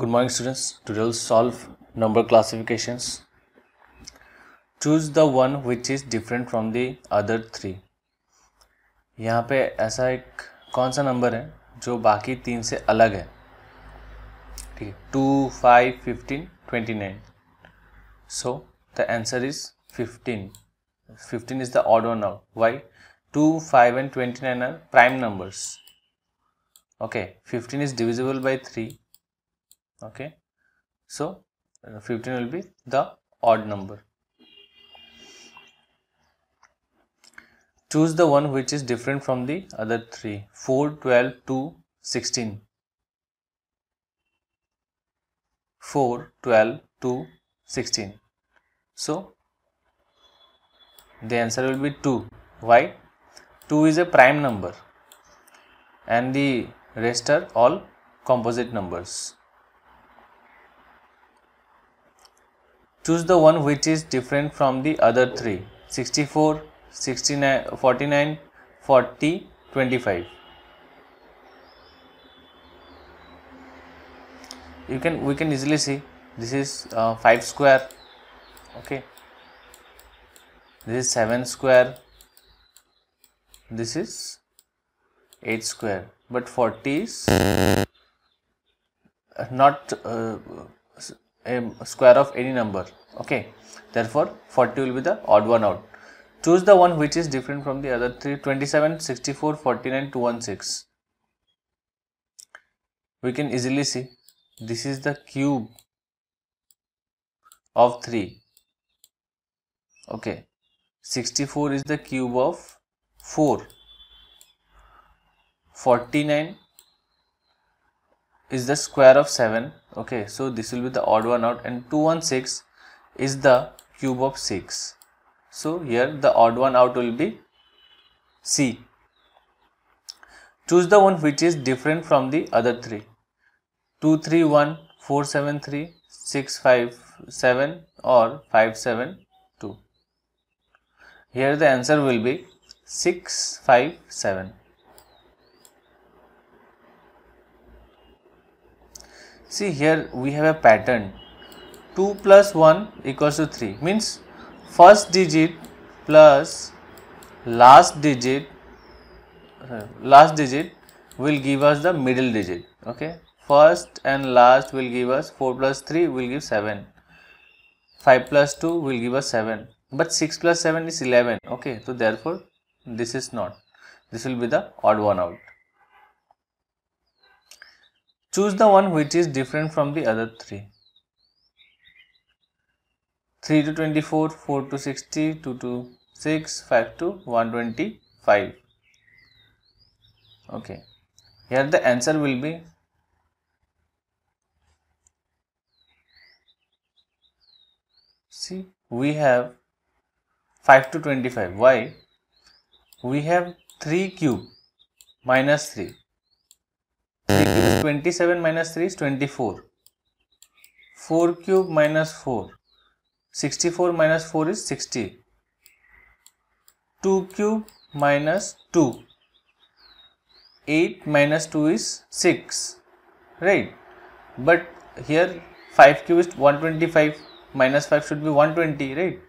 Good morning students Today solve number number choose the one which is different from the other three यहाँ पे ऐसा एक कौन सा नंबर है जो बाकी तीन से अलग है ठीक है two five fifteen twenty nine so the answer is fifteen fifteen is the order now why two five and twenty nine are prime numbers okay fifteen is divisible by three okay so uh, 15 will be the odd number choose the one which is different from the other three 4 12 2 16 4 12 2 16 so the answer will be 2 why 2 is a prime number and the rest are all composite numbers Choose the one which is different from the other three 64, 69, 49, 40, 25. You can we can easily see this is uh, 5 square okay this is 7 square this is 8 square but 40 is uh, not uh, a um, square of any number okay therefore 40 will be the odd one out choose the one which is different from the other three 27 64 49 216 we can easily see this is the cube of 3 okay 64 is the cube of 4 49 is the square of 7 okay so this will be the odd one out and 216 is the cube of 6 so here the odd one out will be C choose the one which is different from the other three 231 473 657 or 572 here the answer will be 657 see here we have a pattern 2 plus 1 equals to 3 means first digit plus last digit uh, last digit will give us the middle digit okay first and last will give us 4 plus 3 will give 7 5 plus 2 will give us 7 but 6 plus 7 is 11 okay so therefore this is not this will be the odd one out Choose the one which is different from the other three. 3 to 24, 4 to 60, 2 to 6, 5 to 125. Okay. Here the answer will be see we have 5 to 25. Why? We have 3 cube minus 3. 3 cube 27 minus 3 is 24. 4 cube minus 4. 64 minus 4 is 60. 2 cube minus 2. 8 minus 2 is 6. Right. But here 5 cube is 125. Minus 5 should be 120. Right.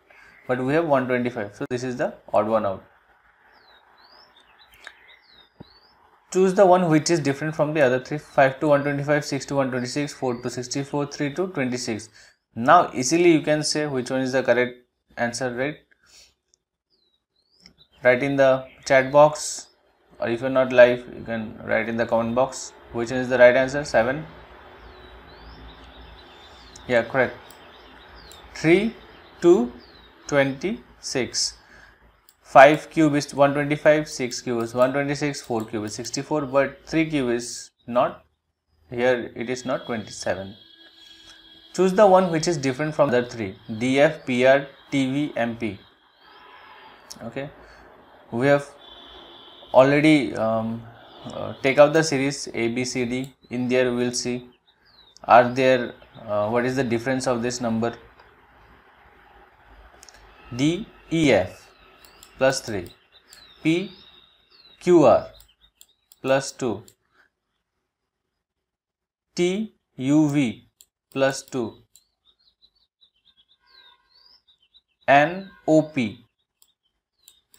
But we have 125. So this is the odd one out. choose the one which is different from the other three 5 to 125 6 to 126 4 to 64 3 to 26 now easily you can say which one is the correct answer right write in the chat box or if you're not live you can write in the comment box which one is the right answer 7 yeah correct 3 to 26 5 cube is 125, 6 cube is 126, 4 cube is 64, but 3 cube is not, here it is not 27. Choose the one which is different from the three, DF, PR, TV, MP. Okay, we have already um, uh, take out the series A, B, C, D, in there we will see, are there, uh, what is the difference of this number, D, E, F plus three P Q R plus two T U V plus two N O P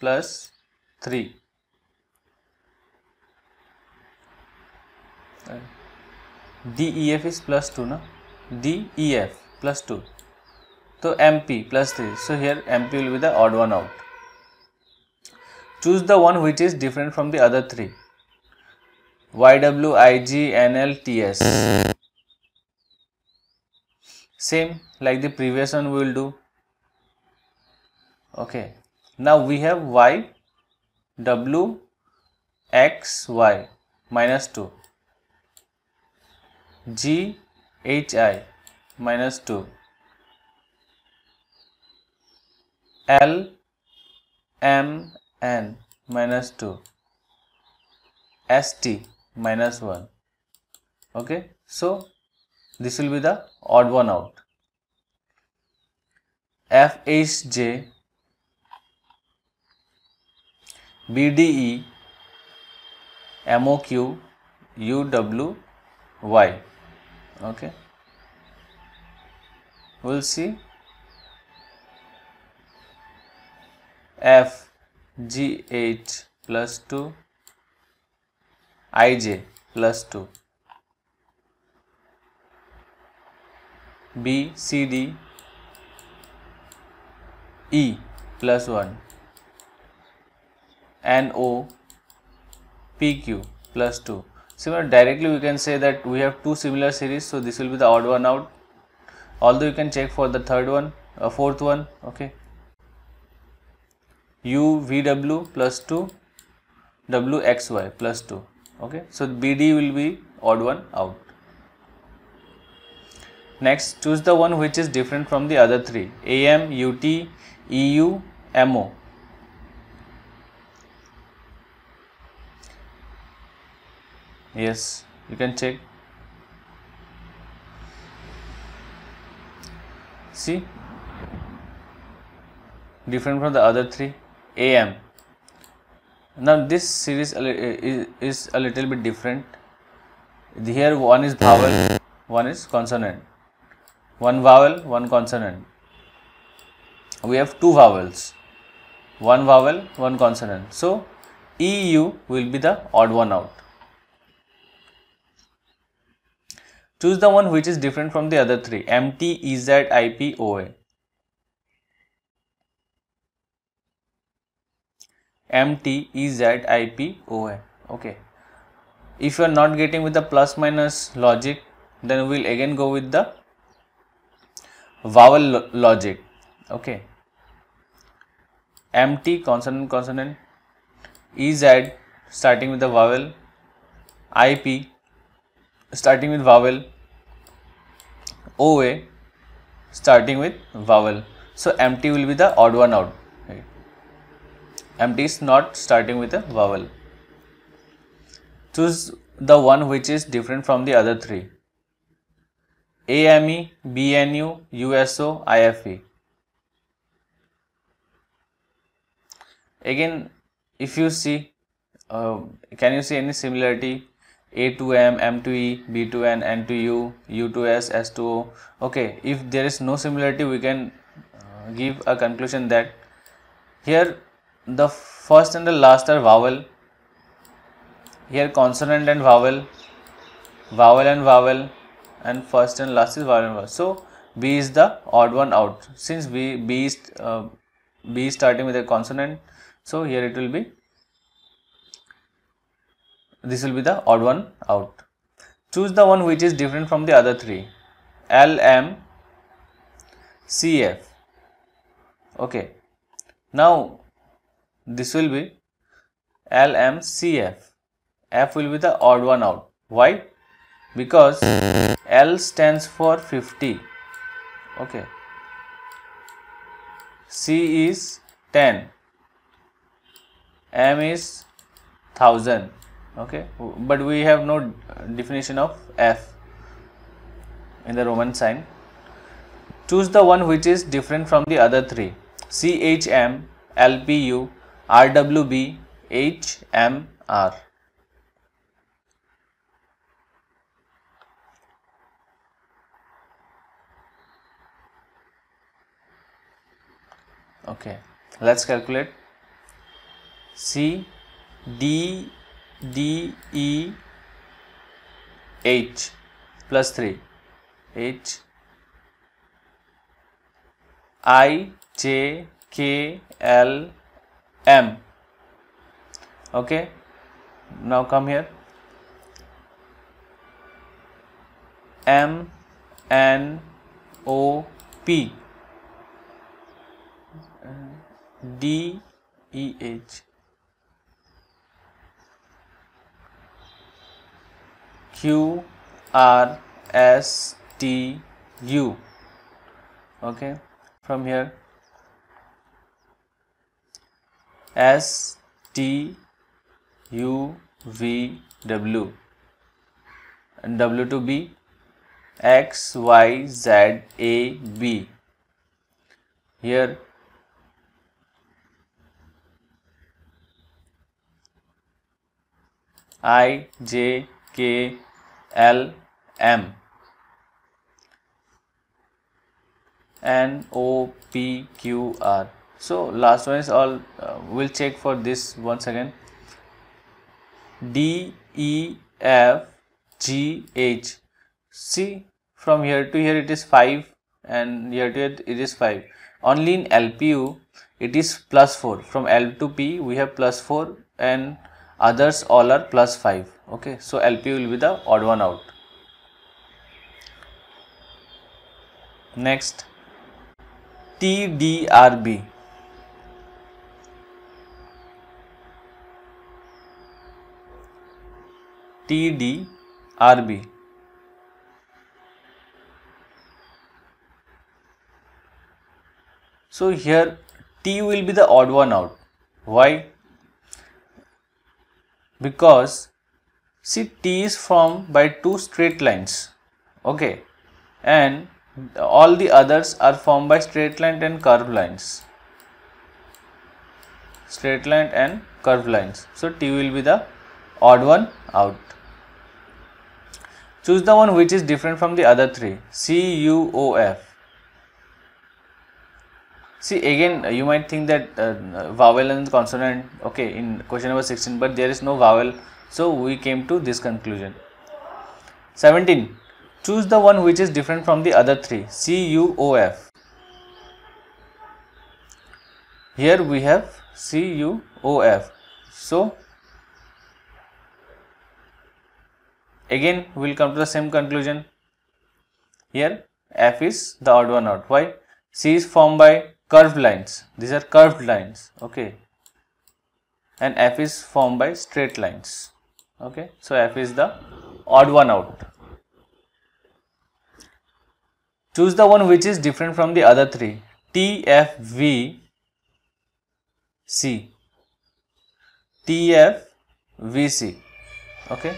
plus three D E F is plus two ना D E F plus two तो M P plus three so here M P will be the odd one out Choose the one which is different from the other three. G N L T S. Same like the previous one we will do. Okay. Now we have Y, W, X, Y minus 2. G, H, I minus 2. L, M, n minus 2 st minus 1 okay so this will be the odd one out fhj bde moq uwy okay we'll see f G8 plus 2 Ij plus 2 B C D E plus 1 N O P 2 similar directly we can say that we have two similar series so this will be the odd one out although you can check for the third one uh, fourth one okay U V 2 wxy plus 2 okay so bd will be odd one out next choose the one which is different from the other three T E U M O. yes you can check see different from the other three am now this series uh, is a little bit different here one is vowel one is consonant one vowel one consonant we have two vowels one vowel one consonant so eu will be the odd one out choose the one which is different from the other three mt ez ip oa MTEZIPON. Okay. If you are not getting with the plus minus logic, then we will again go with the vowel lo logic. Okay. MT consonant consonant EZ starting with the vowel IP starting with vowel OA starting with vowel. So MT will be the odd one out empty is not starting with a vowel. Choose the one which is different from the other three. AME, BNU, USO, IFE. Again, if you see, uh, can you see any similarity? a to m m to eb to n n to u u to s S to O. Okay, if there is no similarity, we can uh, give a conclusion that here the first and the last are vowel here consonant and vowel vowel and vowel and first and last is vowel and vowel so b is the odd one out since b b is uh, b is starting with a consonant so here it will be this will be the odd one out choose the one which is different from the other three l m c f okay now this will be LMCF. F will be the odd one out. Why? Because L stands for 50. Okay. C is 10. M is 1000. Okay. But we have no definition of F in the Roman sign. Choose the one which is different from the other three. CHM, LPU, RWB-HMR. Okay, let's calculate C D D E H plus 3 H I J K L m okay now come here m n o p d e h q r s t u okay from here S T U V W W two B X Y Z A B here I J K L M N O P Q R so last one is all uh, we'll check for this once again d e f g h see from here to here it is 5 and here to here it is 5 only in lpu it is plus 4 from l to p we have plus 4 and others all are plus 5 okay so lpu will be the odd one out next tdrb TDRB. So here T will be the odd one out. Why? Because see T is formed by two straight lines. Okay. And all the others are formed by straight lines and curved lines. Straight lines and curved lines. So T will be the odd one out. Choose the one which is different from the other three. C, U, O, F. See again, uh, you might think that uh, vowel and consonant, okay, in question number 16, but there is no vowel. So, we came to this conclusion. 17. Choose the one which is different from the other three. C, U, O, F. Here we have C, U, O, F. So, again we will come to the same conclusion here f is the odd one out why c is formed by curved lines these are curved lines okay and f is formed by straight lines okay so f is the odd one out choose the one which is different from the other three t f v c t f v c okay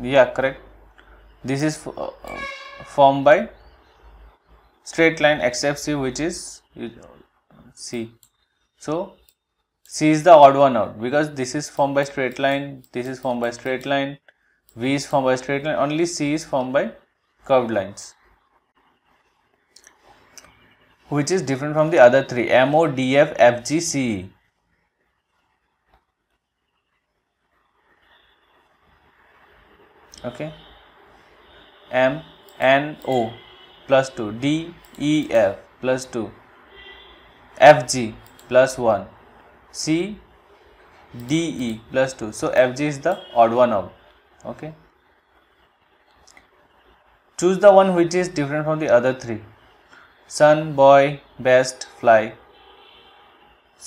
yeah correct this is uh, formed by straight line xfc which is c so c is the odd one out because this is formed by straight line this is formed by straight line v is formed by straight line only c is formed by curved lines which is different from the other three mo df fg ce okay m n o plus 2 d e f plus 2 f g plus 1 c d e plus 2 so f g is the odd one out okay choose the one which is different from the other three sun boy best fly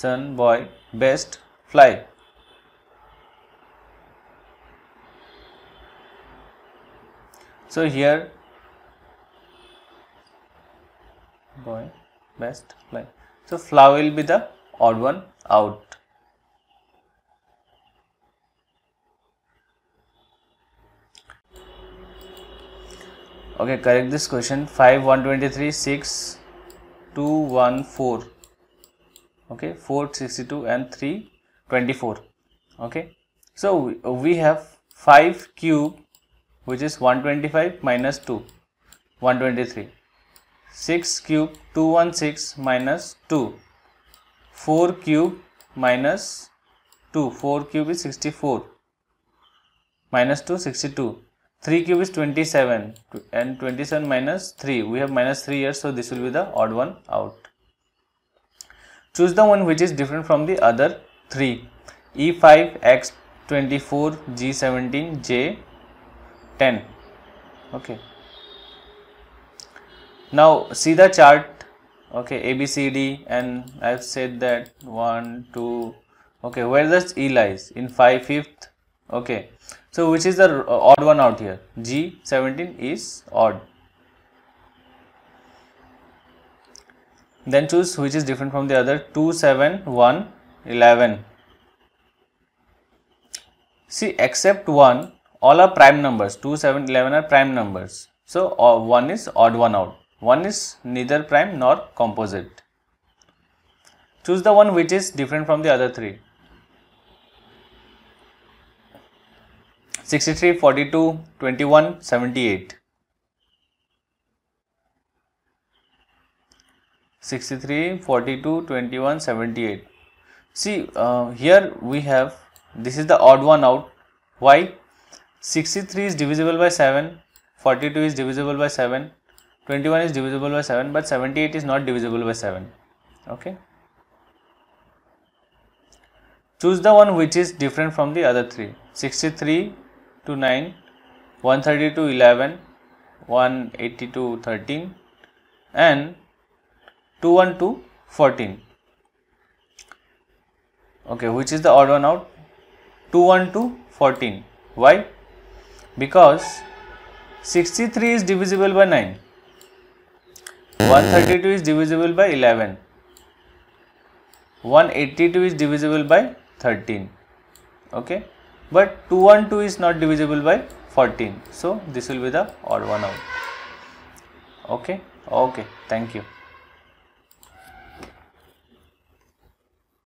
sun boy best fly so here boy best fly so flower will be the odd one out okay correct this question 5 123 6 2 1 4 okay 462 and 324 okay so we have 5 cube which is 125 minus 2 123 6 cube 216 minus 2 4 cube minus 2 4 cube is 64 minus 2 62 3 cube is 27 and 27 minus 3 we have minus 3 here so this will be the odd one out choose the one which is different from the other 3 e5 x24 g17 j 10 okay now see the chart okay a b c d and i've said that 1 2 okay where does e lies in 5 fifth okay so which is the odd one out here g 17 is odd then choose which is different from the other 2 7 1 11 see except 1 all are prime numbers 2 7 11 are prime numbers so uh, one is odd one out one is neither prime nor composite choose the one which is different from the other three 63 42 21 78 63 42 21 78 see uh, here we have this is the odd one out why 63 is divisible by 7, 42 is divisible by 7, 21 is divisible by 7 but 78 is not divisible by 7. Okay. Choose the one which is different from the other three. 63 to 9, 130 to 11, 180 to 13 and 21 to 14. Okay, which is the odd one out? 21 to 14. Why? because 63 is divisible by 9, 132 is divisible by 11, 182 is divisible by 13, okay. But 212 is not divisible by 14. So, this will be the odd one out, okay, okay, thank you.